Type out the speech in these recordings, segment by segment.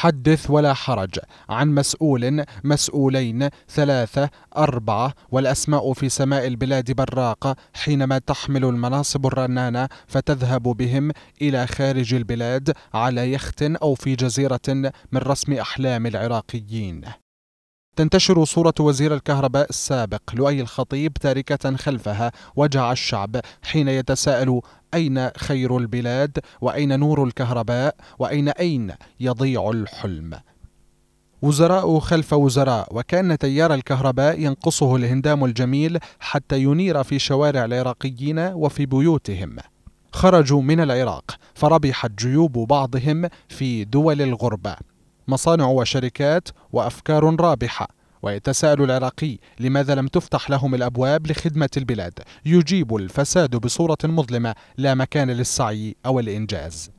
حدث ولا حرج عن مسؤول مسؤولين ثلاثة أربعة والأسماء في سماء البلاد براقة حينما تحمل المناصب الرنانة فتذهب بهم إلى خارج البلاد على يخت أو في جزيرة من رسم أحلام العراقيين تنتشر صورة وزير الكهرباء السابق لؤي الخطيب تاركة خلفها وجع الشعب حين يتساءل أين خير البلاد وأين نور الكهرباء وأين أين يضيع الحلم وزراء خلف وزراء وكان تيار الكهرباء ينقصه الهندام الجميل حتى ينير في شوارع العراقيين وفي بيوتهم خرجوا من العراق فربحت جيوب بعضهم في دول الغربه مصانع وشركات وافكار رابحه ويتساءل العراقي لماذا لم تفتح لهم الابواب لخدمه البلاد يجيب الفساد بصوره مظلمه لا مكان للسعي او الانجاز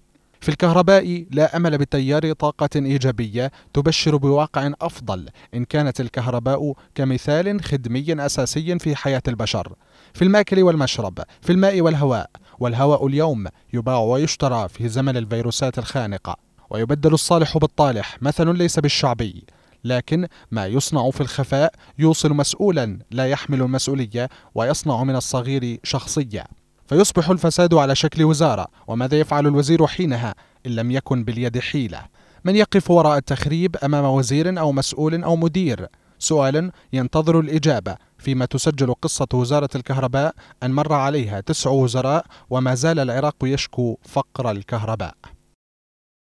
في الكهرباء لا امل بتيار طاقه ايجابيه تبشر بواقع افضل ان كانت الكهرباء كمثال خدمي اساسي في حياه البشر في الماكل والمشرب في الماء والهواء والهواء اليوم يباع ويشترى في زمن الفيروسات الخانقه ويبدل الصالح بالطالح مثل ليس بالشعبي لكن ما يصنع في الخفاء يوصل مسؤولا لا يحمل المسؤولية ويصنع من الصغير شخصية فيصبح الفساد على شكل وزارة وماذا يفعل الوزير حينها إن لم يكن باليد حيلة من يقف وراء التخريب أمام وزير أو مسؤول أو مدير سؤال ينتظر الإجابة فيما تسجل قصة وزارة الكهرباء أن مر عليها تسع وزراء وما زال العراق يشكو فقر الكهرباء